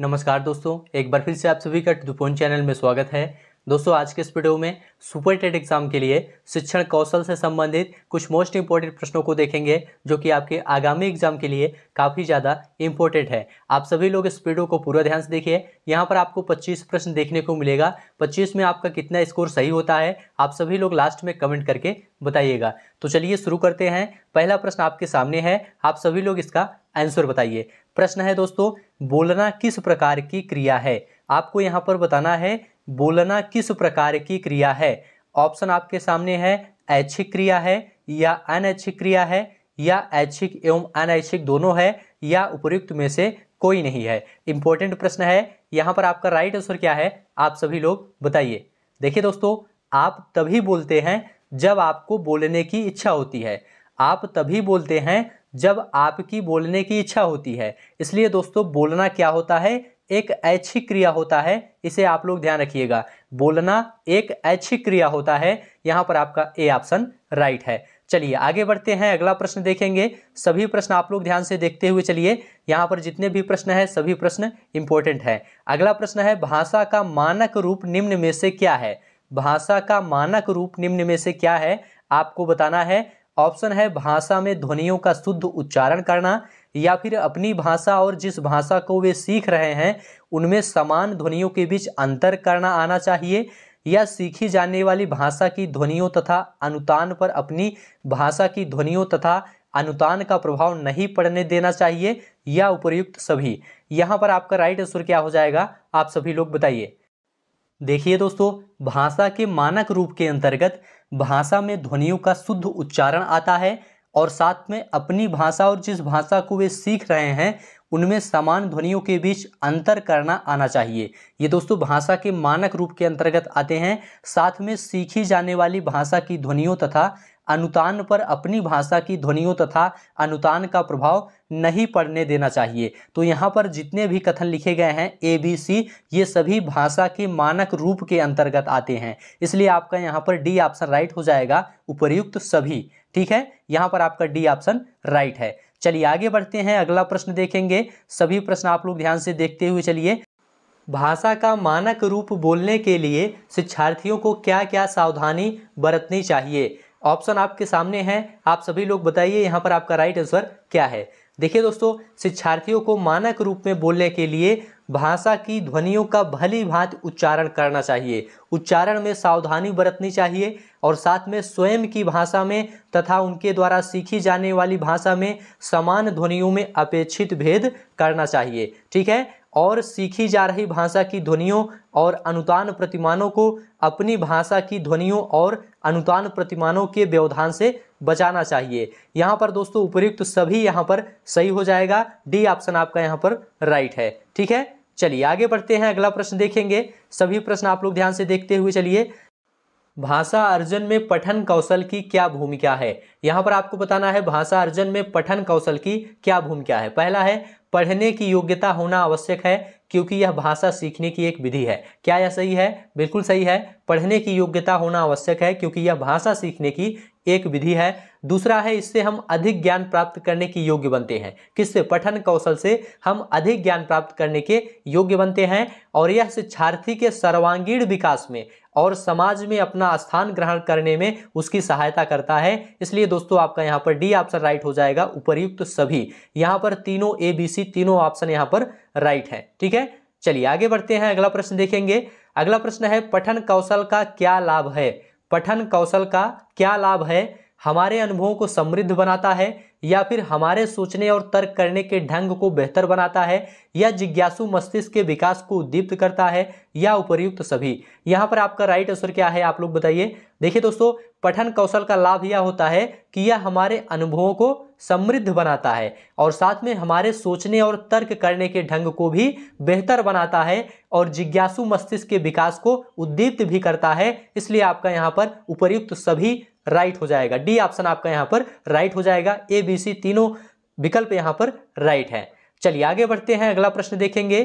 नमस्कार दोस्तों एक बार फिर से आप सभी का दुपोन चैनल में स्वागत है दोस्तों आज के इस वीडियो में सुपर टेट एग्जाम के लिए शिक्षण कौशल से संबंधित कुछ मोस्ट इंपॉर्टेंट प्रश्नों को देखेंगे जो कि आपके आगामी एग्जाम के लिए काफ़ी ज़्यादा इंपॉर्टेंट है आप सभी लोग इस वीडियो को पूरा ध्यान से देखिए यहाँ पर आपको 25 प्रश्न देखने को मिलेगा 25 में आपका कितना स्कोर सही होता है आप सभी लोग लास्ट में कमेंट करके बताइएगा तो चलिए शुरू करते हैं पहला प्रश्न आपके सामने है आप सभी लोग इसका आंसर बताइए प्रश्न है दोस्तों बोलना किस प्रकार की क्रिया है आपको यहाँ पर बताना है बोलना किस प्रकार की क्रिया है ऑप्शन आपके सामने है ऐच्छिक क्रिया है या अनैच्छिक क्रिया है या ऐच्छिक एवं अनैच्छिक दोनों है या उपयुक्त में से कोई नहीं है इंपॉर्टेंट प्रश्न है यहाँ पर आपका राइट आंसर क्या है आप सभी लोग बताइए देखिए दोस्तों आप तभी बोलते हैं जब आपको बोलने की इच्छा होती है आप तभी बोलते हैं जब आपकी बोलने की इच्छा होती है इसलिए दोस्तों बोलना क्या होता है एक ऐच्छिक क्रिया होता है इसे आप लोग ध्यान रखिएगा बोलना एक ऐच्छिक क्रिया होता है यहाँ पर आपका ए ऑप्शन राइट है चलिए आगे बढ़ते हैं अगला प्रश्न देखेंगे सभी प्रश्न आप लोग ध्यान से देखते हुए चलिए यहाँ पर जितने भी प्रश्न हैं सभी प्रश्न इंपॉर्टेंट है अगला प्रश्न है भाषा का मानक रूप निम्न में से क्या है भाषा का मानक रूप निम्न में से क्या है आपको बताना है ऑप्शन है भाषा में ध्वनियों का शुद्ध उच्चारण करना या फिर अपनी भाषा और जिस भाषा को वे सीख रहे हैं उनमें समान ध्वनियों के बीच अंतर करना आना चाहिए या सीखी जाने वाली भाषा की ध्वनियों तथा अनुतान पर अपनी भाषा की ध्वनियों तथा अनुतान का प्रभाव नहीं पड़ने देना चाहिए या उपयुक्त सभी यहाँ पर आपका राइट आंसर क्या हो जाएगा आप सभी लोग बताइए देखिए दोस्तों भाषा के मानक रूप के अंतर्गत भाषा में ध्वनियों का शुद्ध उच्चारण आता है और साथ में अपनी भाषा और जिस भाषा को वे सीख रहे हैं उनमें समान ध्वनियों के बीच अंतर करना आना चाहिए ये दोस्तों भाषा के मानक रूप के अंतर्गत आते हैं साथ में सीखी जाने वाली भाषा की ध्वनियों तथा अनुतान पर अपनी भाषा की ध्वनियों तथा अनुतान का प्रभाव नहीं पड़ने देना चाहिए तो यहाँ पर जितने भी कथन लिखे गए हैं ए बी सी ये सभी भाषा के मानक रूप के अंतर्गत आते हैं इसलिए आपका यहाँ पर डी ऑप्शन राइट हो जाएगा उपर्युक्त सभी ठीक है यहाँ पर आपका डी ऑप्शन राइट है चलिए आगे बढ़ते हैं अगला प्रश्न देखेंगे सभी प्रश्न आप लोग ध्यान से देखते हुए चलिए भाषा का मानक रूप बोलने के लिए शिक्षार्थियों को क्या क्या सावधानी बरतनी चाहिए ऑप्शन आपके सामने हैं आप सभी लोग बताइए यहाँ पर आपका राइट आंसर क्या है देखिए दोस्तों शिक्षार्थियों को मानक रूप में बोलने के लिए भाषा की ध्वनियों का भली भांति उच्चारण करना चाहिए उच्चारण में सावधानी बरतनी चाहिए और साथ में स्वयं की भाषा में तथा उनके द्वारा सीखी जाने वाली भाषा में समान ध्वनियों में अपेक्षित भेद करना चाहिए ठीक है और सीखी जा रही भाषा की ध्वनियों और अनुदान प्रतिमानों को अपनी भाषा की ध्वनियों और अनुदान प्रतिमानों के व्यवधान से बचाना चाहिए यहाँ पर दोस्तों उपयुक्त तो सभी यहाँ पर सही हो जाएगा डी ऑप्शन आपका यहाँ पर राइट है ठीक है चलिए आगे बढ़ते हैं अगला प्रश्न देखेंगे सभी प्रश्न आप लोग ध्यान से देखते हुए चलिए भाषा अर्जन में पठन कौशल की क्या भूमिका है यहाँ पर आपको बताना है भाषा अर्जन में पठन कौशल की क्या भूमिका है पहला है पढ़ने की योग्यता होना आवश्यक है क्योंकि यह भाषा सीखने की एक विधि है क्या यह सही है बिल्कुल सही है पढ़ने की योग्यता होना आवश्यक है क्योंकि यह भाषा सीखने की एक विधि है दूसरा है इससे हम अधिक ज्ञान प्राप्त करने की योग्य बनते हैं किससे पठन कौशल से हम अधिक ज्ञान प्राप्त करने के योग्य बनते हैं और यह शिक्षार्थी के सर्वांगीण विकास में और समाज में अपना स्थान ग्रहण करने में उसकी सहायता करता है इसलिए दोस्तों आपका यहाँ पर डी ऑप्शन राइट हो जाएगा उपयुक्त तो सभी यहाँ पर तीनों ए बी सी तीनों ऑप्शन यहाँ पर राइट है ठीक है चलिए आगे बढ़ते हैं अगला प्रश्न देखेंगे अगला प्रश्न है पठन कौशल का क्या लाभ है पठन कौशल का क्या लाभ है हमारे अनुभवों को समृद्ध बनाता है या फिर हमारे सोचने और तर्क करने के ढंग को बेहतर बनाता है या जिज्ञासु मस्तिष्क के विकास को उद्दीप्त करता है या उपयुक्त सभी यहाँ पर आपका राइट आंसर क्या है आप लोग बताइए देखिए दोस्तों पठन कौशल का लाभ यह होता है कि यह हमारे अनुभवों को समृद्ध बनाता है और साथ में हमारे सोचने और तर्क करने के ढंग को भी बेहतर बनाता है और जिज्ञासु मस्तिष्क के विकास को उद्दीप्त भी करता है इसलिए आपका यहाँ पर उपयुक्त सभी राइट हो जाएगा डी ऑप्शन आपका यहां पर राइट हो जाएगा ए बी सी तीनों विकल्प यहां पर राइट है चलिए आगे बढ़ते हैं अगला प्रश्न देखेंगे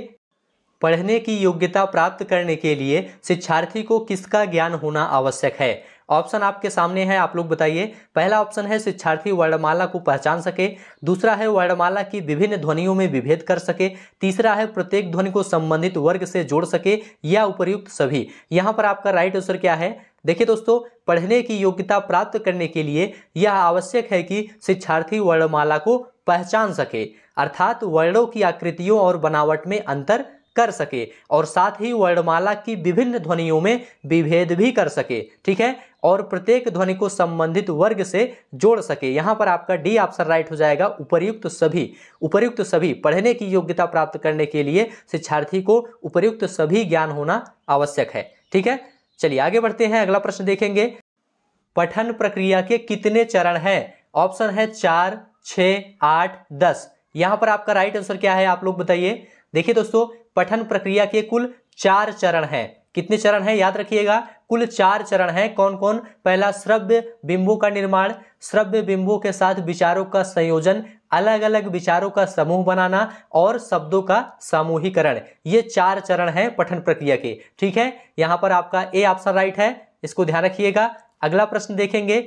पढ़ने की योग्यता प्राप्त करने के लिए शिक्षार्थी को किसका ज्ञान होना आवश्यक है ऑप्शन आपके सामने है आप लोग बताइए पहला ऑप्शन है शिक्षार्थी वर्णमाला को पहचान सके दूसरा है वर्णमाला की विभिन्न ध्वनियों में विभेद कर सके तीसरा है प्रत्येक ध्वनि को संबंधित वर्ग से जोड़ सके या उपयुक्त सभी यहाँ पर आपका राइट आंसर क्या है देखिए दोस्तों पढ़ने की योग्यता प्राप्त करने के लिए यह आवश्यक है कि शिक्षार्थी वर्णमाला को पहचान सके अर्थात वर्णों की आकृतियों और बनावट में अंतर कर सके और साथ ही वर्णमाला की विभिन्न ध्वनियों में विभेद भी कर सके ठीक है और प्रत्येक ध्वनि को संबंधित वर्ग से जोड़ सके यहाँ पर आपका डी ऑप्शन राइट हो जाएगा उपर्युक्त सभी उपर्युक्त सभी पढ़ने की योग्यता प्राप्त करने के लिए शिक्षार्थी को उपर्युक्त सभी ज्ञान होना आवश्यक है ठीक है चलिए आगे बढ़ते हैं अगला प्रश्न देखेंगे पठन प्रक्रिया के कितने चरण हैं ऑप्शन है चार छ आठ दस यहां पर आपका राइट आंसर क्या है आप लोग बताइए देखिए दोस्तों पठन प्रक्रिया के कुल चार चरण हैं कितने चरण हैं याद रखिएगा कुल चार चरण हैं कौन कौन पहला श्रव्य बिंबों का निर्माण श्रव्य बिंबों के साथ विचारों का संयोजन अलग अलग विचारों का समूह बनाना और शब्दों का समूहीकरण ये चार चरण हैं पठन प्रक्रिया के ठीक है यहाँ पर आपका ए ऑप्शन राइट है इसको ध्यान रखिएगा अगला प्रश्न देखेंगे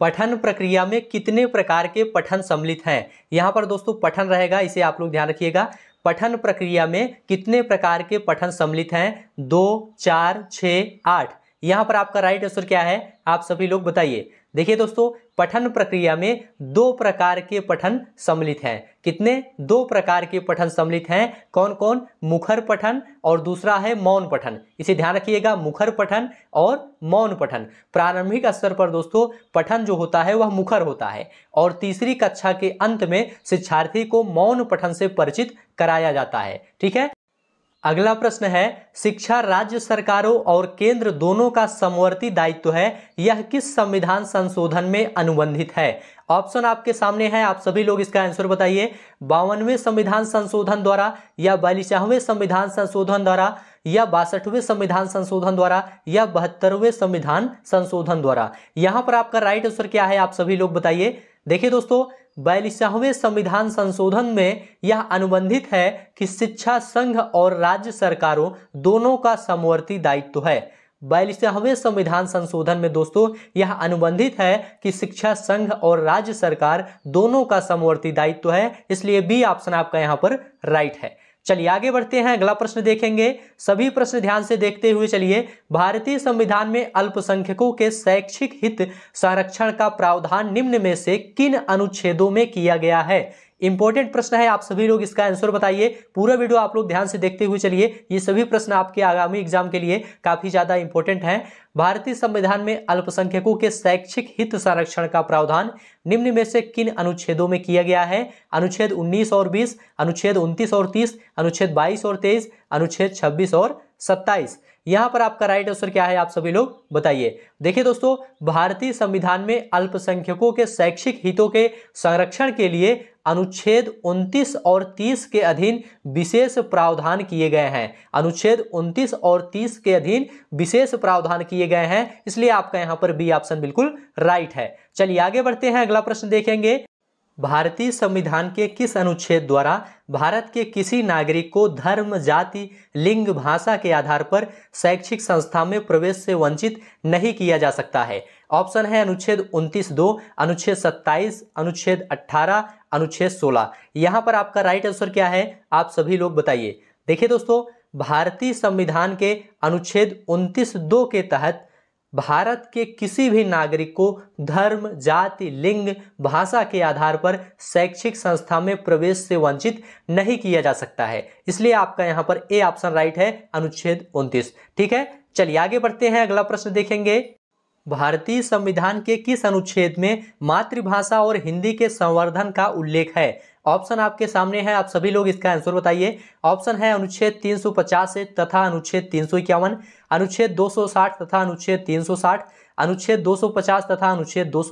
पठन प्रक्रिया में कितने प्रकार के पठन सम्मिलित हैं यहाँ पर दोस्तों पठन रहेगा इसे आप लोग ध्यान रखिएगा पठन प्रक्रिया में कितने प्रकार के पठन सम्मिलित हैं दो चार छ आठ यहाँ पर आपका राइट आंसर क्या है आप सभी लोग बताइए देखिए दोस्तों पठन प्रक्रिया में दो प्रकार के पठन सम्मिलित हैं कितने दो प्रकार के पठन सम्मिलित हैं कौन कौन मुखर पठन और दूसरा है मौन पठन इसे ध्यान रखिएगा मुखर पठन और मौन पठन प्रारंभिक स्तर पर दोस्तों पठन जो होता है वह मुखर होता है और तीसरी कक्षा के अंत में शिक्षार्थी को मौन पठन से परिचित कराया जाता है ठीक है अगला प्रश्न है शिक्षा राज्य सरकारों और केंद्र दोनों का समवर्ती दायित्व है यह किस संविधान संशोधन में अनुबंधित है ऑप्शन आपके सामने है आप सभी लोग इसका आंसर बताइए बावनवें संविधान संशोधन द्वारा या बयालीसवें संविधान संशोधन द्वारा या बासठवें संविधान संशोधन द्वारा या बहत्तरवें संविधान संशोधन द्वारा यहां पर आपका राइट आंसर क्या है आप सभी लोग बताइए देखिए दोस्तों बयालीसवें संविधान संशोधन में यह अनुबंधित है कि शिक्षा संघ और राज्य सरकारों दोनों का समवर्ती दायित्व है बयालीसवें संविधान संशोधन में दोस्तों यह अनुबंधित है कि शिक्षा संघ और राज्य सरकार दोनों का समवर्ती दायित्व है इसलिए बी ऑप्शन आपका यहाँ पर राइट है चलिए आगे बढ़ते हैं अगला प्रश्न देखेंगे सभी प्रश्न ध्यान से देखते हुए चलिए भारतीय संविधान में अल्पसंख्यकों के शैक्षिक हित संरक्षण का प्रावधान निम्न में से किन अनुच्छेदों में किया गया है इंपॉर्टेंट प्रश्न है आप सभी लोग इसका आंसर बताइए पूरा वीडियो आप लोग ध्यान से देखते हुए चलिए ये सभी प्रश्न आपके आगामी एग्जाम के लिए काफ़ी ज़्यादा इंपॉर्टेंट है भारतीय संविधान में अल्पसंख्यकों के शैक्षिक हित संरक्षण का प्रावधान निम्न में से किन अनुच्छेदों में किया गया है अनुच्छेद 19 और 20, अनुच्छेद 29 और 30, अनुच्छेद 22 और 23, अनुच्छेद 26 और 27 यहां पर आपका राइट आंसर क्या है आप सभी लोग बताइए देखिए दोस्तों भारतीय संविधान में अल्पसंख्यकों के शैक्षिक हितों के संरक्षण के लिए अनुच्छेद 29 और 30 के अधीन विशेष प्रावधान किए गए हैं अनुच्छेद 29 और 30 के अधीन विशेष प्रावधान किए गए हैं इसलिए आपका यहां पर बी ऑप्शन बिल्कुल राइट है चलिए आगे बढ़ते हैं अगला प्रश्न देखेंगे भारतीय संविधान के किस अनुच्छेद द्वारा भारत के किसी नागरिक को धर्म जाति लिंग भाषा के आधार पर शैक्षिक संस्था में प्रवेश से वंचित नहीं किया जा सकता है ऑप्शन है अनुच्छेद उनतीस दो अनुच्छेद सत्ताईस अनुच्छेद अट्ठारह अनुच्छेद सोलह यहाँ पर आपका राइट आंसर क्या है आप सभी लोग बताइए देखिए दोस्तों भारतीय संविधान के अनुच्छेद उनतीस दो के तहत भारत के किसी भी नागरिक को धर्म जाति लिंग भाषा के आधार पर शैक्षिक संस्था में प्रवेश से वंचित नहीं किया जा सकता है इसलिए आपका यहाँ पर ए ऑप्शन राइट है अनुच्छेद 29 ठीक है चलिए आगे बढ़ते हैं अगला प्रश्न देखेंगे भारतीय संविधान के किस अनुच्छेद में मातृभाषा और हिंदी के संवर्धन का उल्लेख है ऑप्शन आपके सामने है आप सभी लोग इसका आंसर बताइए ऑप्शन है अनुच्छेद 350 से तथा अनुच्छेद तीन अनुच्छेद 260 तथा अनुच्छेद 360 अनुच्छेद 250 तथा अनुच्छेद दो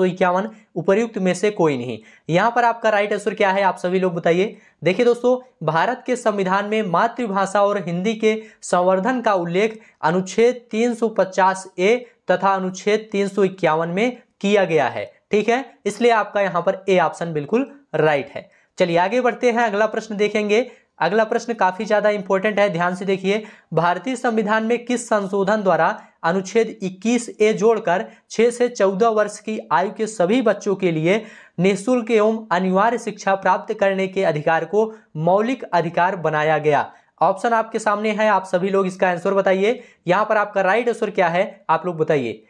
उपर्युक्त में से कोई नहीं यहाँ पर आपका राइट आंसर क्या है आप सभी लोग बताइए देखिए दोस्तों भारत के संविधान में मातृभाषा और हिंदी के संवर्धन का उल्लेख अनुच्छेद पचास ए तथा अनुच्छेद तीन में किया गया है ठीक है इसलिए आपका यहाँ पर ए ऑप्शन बिल्कुल राइट है चलिए आगे बढ़ते हैं अगला प्रश्न देखेंगे अगला प्रश्न काफी ज्यादा इंपॉर्टेंट है ध्यान से देखिए भारतीय संविधान में किस संशोधन द्वारा अनुच्छेद 21 ए जोड़कर 6 से 14 वर्ष की आयु के सभी बच्चों के लिए निःशुल्क एवं अनिवार्य शिक्षा प्राप्त करने के अधिकार को मौलिक अधिकार बनाया गया ऑप्शन आपके सामने है आप सभी लोग इसका आंसर बताइए यहाँ पर आपका राइट आंसर क्या है आप लोग बताइए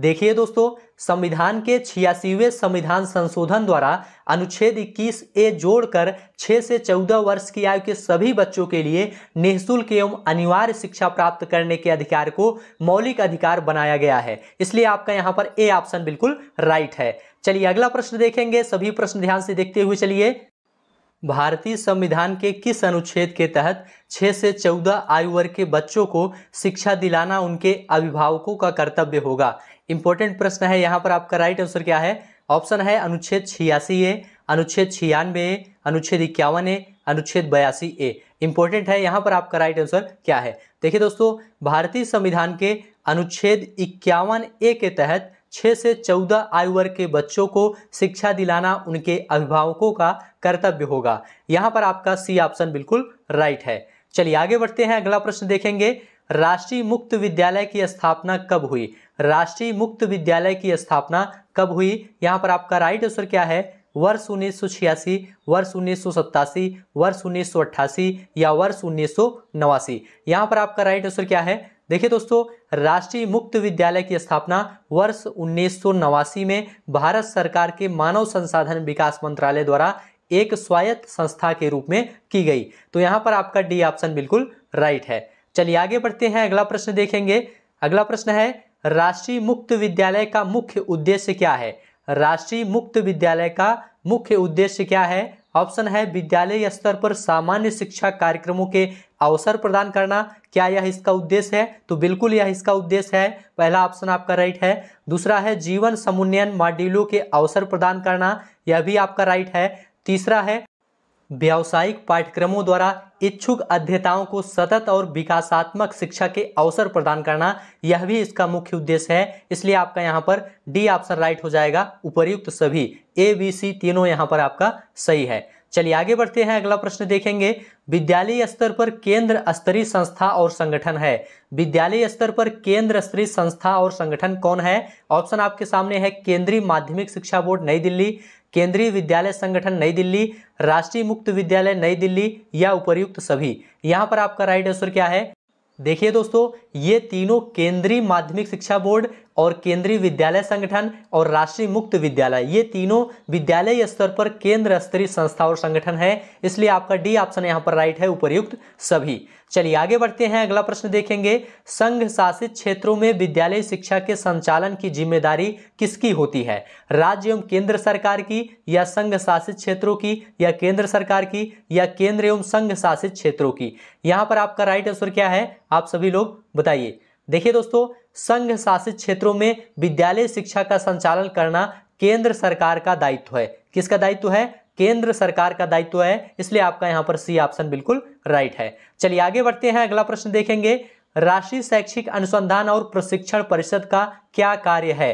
देखिए दोस्तों संविधान के छियासीवें संविधान संशोधन द्वारा अनुच्छेद 21 ए जोड़कर 6 से 14 वर्ष की आयु के सभी बच्चों के लिए निःशुल्क एवं अनिवार्य शिक्षा प्राप्त करने के अधिकार को मौलिक अधिकार बनाया गया है इसलिए आपका यहाँ पर ए ऑप्शन बिल्कुल राइट है चलिए अगला प्रश्न देखेंगे सभी प्रश्न ध्यान से देखते हुए चलिए भारतीय संविधान के किस अनुच्छेद के तहत 6 से 14 आयु वर्ग के बच्चों को शिक्षा दिलाना उनके अभिभावकों का कर्तव्य होगा इंपॉर्टेंट प्रश्न है यहाँ पर आपका राइट आंसर क्या है ऑप्शन है अनुच्छेद छियासी ए अनुच्छेद छियानवे ए अनुच्छेद इक्यावन ए अनुच्छेद बयासी ए इंपॉर्टेंट है यहाँ पर आपका राइट आंसर क्या है देखिए दोस्तों भारतीय संविधान के अनुच्छेद इक्यावन ए के तहत छः से चौदह आयु वर्ग के बच्चों को शिक्षा दिलाना उनके अभिभावकों का कर्तव्य होगा यहाँ पर आपका सी ऑप्शन बिल्कुल राइट है चलिए आगे बढ़ते हैं अगला प्रश्न देखेंगे राष्ट्रीय मुक्त विद्यालय की स्थापना कब हुई राष्ट्रीय मुक्त विद्यालय की स्थापना कब हुई यहाँ पर आपका राइट आंसर क्या है वर्ष उन्नीस सौ छियासी वर्ष उन्नीस सौ सत्तासी वर्ष उन्नीस सौ अट्ठासी या वर्ष उन्नीस सौ नवासी यहाँ पर आपका राइट आंसर क्या है देखिए दोस्तों राष्ट्रीय मुक्त विद्यालय की स्थापना वर्ष उन्नीस में भारत सरकार के मानव संसाधन विकास मंत्रालय द्वारा एक स्वायत्त संस्था के रूप में की गई तो यहाँ पर आपका डी ऑप्शन बिल्कुल राइट है चलिए आगे बढ़ते हैं अगला प्रश्न देखेंगे अगला प्रश्न है राष्ट्रीय मुक्त विद्यालय का मुख्य उद्देश्य क्या है राष्ट्रीय मुक्त विद्यालय का मुख्य उद्देश्य क्या है ऑप्शन है विद्यालय स्तर पर सामान्य शिक्षा कार्यक्रमों के अवसर प्रदान करना क्या यह इसका उद्देश्य है तो बिल्कुल यह इसका उद्देश्य है पहला ऑप्शन आपका राइट है दूसरा है जीवन समुन्नयन मॉड्यूलों के अवसर प्रदान करना यह भी आपका राइट है तीसरा है व्यावसायिक पाठ्यक्रमों द्वारा इच्छुक अध्येताओं को सतत और विकासात्मक शिक्षा के अवसर प्रदान करना यह भी इसका मुख्य उद्देश्य है इसलिए आपका यहाँ पर डी ऑप्शन राइट हो जाएगा उपरयुक्त सभी ए बी सी तीनों यहाँ पर आपका सही है चलिए आगे बढ़ते हैं अगला प्रश्न देखेंगे विद्यालय स्तर पर केंद्र स्तरीय संस्था और संगठन है विद्यालय स्तर पर केंद्र स्तरीय संस्था और संगठन कौन है ऑप्शन आपके सामने है केंद्रीय माध्यमिक शिक्षा बोर्ड नई दिल्ली केंद्रीय विद्यालय संगठन नई दिल्ली राष्ट्रीय मुक्त विद्यालय नई दिल्ली या उपरयुक्त सभी यहाँ पर आपका राइट आंसर क्या है देखिए दोस्तों ये तीनों केंद्रीय माध्यमिक शिक्षा बोर्ड और केंद्रीय विद्यालय संगठन और राष्ट्रीय मुक्त विद्यालय ये तीनों विद्यालय स्तर पर केंद्र स्तरीय संस्था और संगठन है इसलिए आपका डी ऑप्शन यहाँ पर राइट है उपरयुक्त सभी चलिए आगे बढ़ते हैं अगला प्रश्न देखेंगे संघ शासित क्षेत्रों में विद्यालय शिक्षा के संचालन की जिम्मेदारी किसकी होती है राज्य एवं केंद्र सरकार की या संघ शासित क्षेत्रों की या केंद्र सरकार की या केंद्र एवं संघ शासित क्षेत्रों की यहाँ पर आपका राइट आंसर क्या है आप सभी लोग बताइए देखिए दोस्तों संघ शासित क्षेत्रों में विद्यालय शिक्षा का संचालन करना केंद्र सरकार का दायित्व है किसका दायित्व है केंद्र सरकार का दायित्व है इसलिए आपका यहां पर सी ऑप्शन बिल्कुल राइट है चलिए आगे बढ़ते हैं अगला प्रश्न देखेंगे राष्ट्रीय शैक्षिक अनुसंधान और प्रशिक्षण परिषद का क्या कार्य है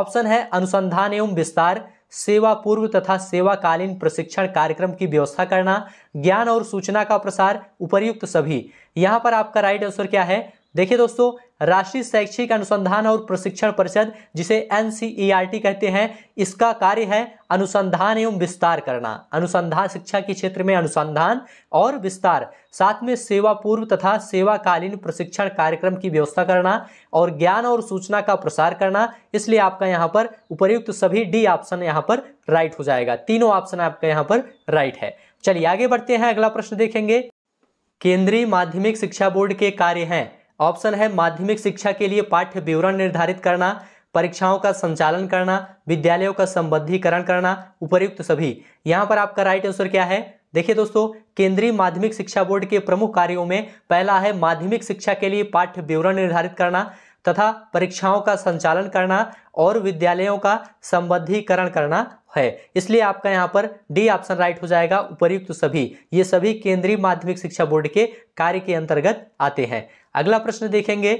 ऑप्शन है अनुसंधान एवं विस्तार सेवा पूर्व तथा सेवाकालीन प्रशिक्षण कार्यक्रम की व्यवस्था करना ज्ञान और सूचना का प्रसार उपर्युक्त सभी यहाँ पर आपका राइट आंसर क्या है देखिए दोस्तों राष्ट्रीय शैक्षिक अनुसंधान और प्रशिक्षण परिषद जिसे एन e कहते हैं इसका कार्य है अनुसंधान एवं विस्तार करना अनुसंधान शिक्षा के क्षेत्र में अनुसंधान और विस्तार साथ में सेवा पूर्व तथा सेवाकालीन प्रशिक्षण कार्यक्रम की व्यवस्था करना और ज्ञान और सूचना का प्रसार करना इसलिए आपका यहाँ पर उपयुक्त सभी डी ऑप्शन यहाँ पर राइट हो जाएगा तीनों ऑप्शन आपका यहाँ पर राइट है चलिए आगे बढ़ते हैं अगला प्रश्न देखेंगे केंद्रीय माध्यमिक शिक्षा बोर्ड के कार्य हैं ऑप्शन है माध्यमिक शिक्षा के लिए पाठ्य विवरण निर्धारित करना परीक्षाओं का संचालन करना विद्यालयों का संबद्धीकरण करना उपयुक्त सभी यहाँ पर आपका राइट आंसर क्या है देखिए दोस्तों केंद्रीय माध्यमिक शिक्षा बोर्ड के प्रमुख कार्यों में पहला है माध्यमिक शिक्षा के लिए पाठ्य विवरण निर्धारित करना तथा परीक्षाओं का संचालन करना और विद्यालयों का संबद्धीकरण करना है इसलिए आपका यहाँ पर डी ऑप्शन राइट हो जाएगा उपयुक्त सभी ये सभी केंद्रीय माध्यमिक शिक्षा बोर्ड के कार्य के अंतर्गत आते हैं अगला प्रश्न देखेंगे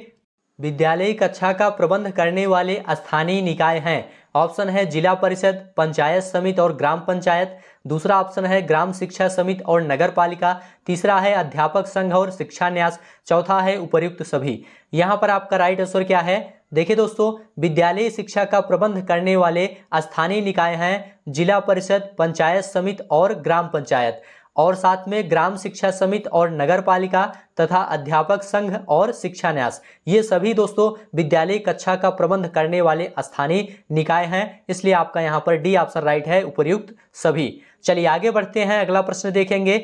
विद्यालयी कक्षा का प्रबंध करने वाले स्थानीय निकाय हैं ऑप्शन है जिला परिषद पंचायत समिति और ग्राम पंचायत दूसरा ऑप्शन है ग्राम शिक्षा समिति और नगर पालिका तीसरा है अध्यापक संघ और शिक्षा न्यास चौथा है उपर्युक्त सभी यहाँ पर आपका राइट आंसर क्या है देखिए दोस्तों विद्यालयी शिक्षा का प्रबंध करने वाले स्थानीय निकाय हैं जिला परिषद पंचायत समिति और ग्राम पंचायत और साथ में ग्राम शिक्षा समिति और नगर पालिका तथा अध्यापक संघ और शिक्षा न्यास ये सभी दोस्तों विद्यालय कक्षा का प्रबंध करने वाले स्थानीय निकाय हैं इसलिए आपका यहाँ पर डी ऑप्शन राइट है उपयुक्त सभी चलिए आगे बढ़ते हैं अगला प्रश्न देखेंगे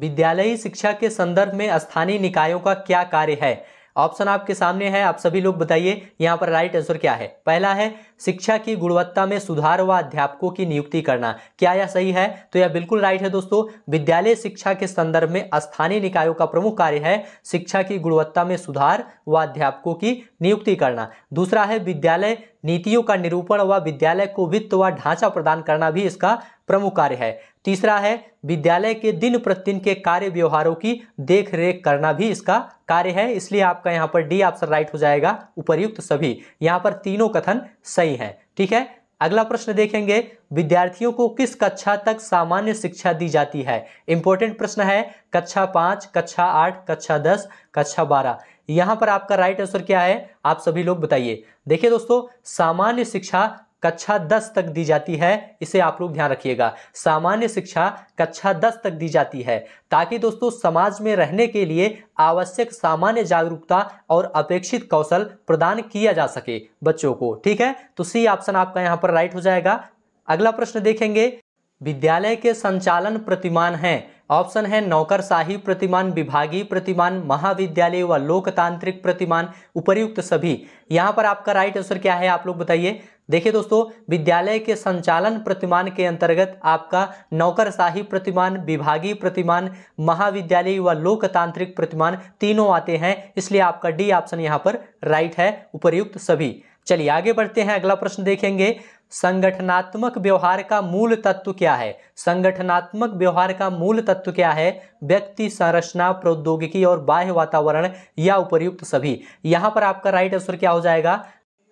विद्यालयी शिक्षा के संदर्भ में स्थानीय निकायों का क्या कार्य है ऑप्शन आपके सामने है आप सभी लोग बताइए यहाँ पर राइट आंसर क्या है पहला है शिक्षा की गुणवत्ता में सुधार व अध्यापकों की नियुक्ति करना क्या यह सही है तो यह बिल्कुल राइट है दोस्तों विद्यालय शिक्षा के संदर्भ में स्थानीय निकायों का प्रमुख कार्य है शिक्षा की गुणवत्ता में सुधार व अध्यापकों की नियुक्ति करना दूसरा है विद्यालय नीतियों का निरूपण व विद्यालय को वित्त व ढांचा प्रदान करना भी इसका प्रमुख कार्य है तीसरा है विद्यालय के दिन प्रतिदिन के कार्य व्यवहारों की देख रेख करना भी इसका कार्य है इसलिए आपका यहाँ पर डी ऑप्शन राइट हो जाएगा उपरयुक्त सभी यहाँ पर तीनों कथन सही है ठीक है अगला प्रश्न देखेंगे विद्यार्थियों को किस कक्षा तक सामान्य शिक्षा दी जाती है इंपॉर्टेंट प्रश्न है कक्षा पाँच कक्षा आठ कक्षा दस कक्षा बारह यहाँ पर आपका राइट आंसर क्या है आप सभी लोग बताइए देखिए दोस्तों सामान्य शिक्षा कक्षा दस तक दी जाती है इसे आप लोग ध्यान रखिएगा सामान्य शिक्षा कक्षा दस तक दी जाती है ताकि दोस्तों समाज में रहने के लिए आवश्यक सामान्य जागरूकता और अपेक्षित कौशल प्रदान किया जा सके बच्चों को ठीक है तो सी ऑप्शन आपका यहाँ पर राइट हो जाएगा अगला प्रश्न देखेंगे विद्यालय के संचालन प्रतिमान हैं ऑप्शन है नौकरशाही प्रतिमान विभागीय प्रतिमान महाविद्यालय व लोकतांत्रिक प्रतिमान उपरयुक्त सभी यहाँ पर आपका राइट आंसर क्या है आप लोग बताइए देखिए दोस्तों विद्यालय के संचालन प्रतिमान के अंतर्गत आपका नौकरशाही प्रतिमान विभागीय प्रतिमान महाविद्यालय व लोकतांत्रिक प्रतिमान तीनों आते हैं इसलिए आपका डी ऑप्शन यहाँ पर राइट है उपरयुक्त सभी चलिए आगे बढ़ते हैं अगला प्रश्न देखेंगे संगठनात्मक व्यवहार का मूल तत्व क्या है संगठनात्मक व्यवहार का मूल तत्व क्या है व्यक्ति संरचना प्रौद्योगिकी और बाह्य वातावरण या उपयुक्त सभी यहां पर आपका राइट आंसर क्या हो जाएगा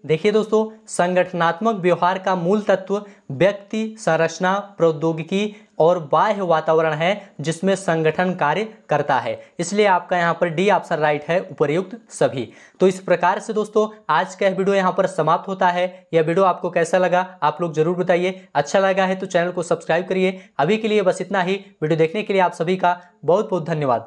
देखिए दोस्तों संगठनात्मक व्यवहार का मूल तत्व व्यक्ति संरचना प्रौद्योगिकी और बाह्य वातावरण है जिसमें संगठन कार्य करता है इसलिए आपका यहाँ पर डी ऑप्शन राइट है उपरयुक्त सभी तो इस प्रकार से दोस्तों आज का वीडियो यहाँ पर समाप्त होता है यह वीडियो आपको कैसा लगा आप लोग जरूर बताइए अच्छा लगा है तो चैनल को सब्सक्राइब करिए अभी के लिए बस इतना ही वीडियो देखने के लिए आप सभी का बहुत बहुत धन्यवाद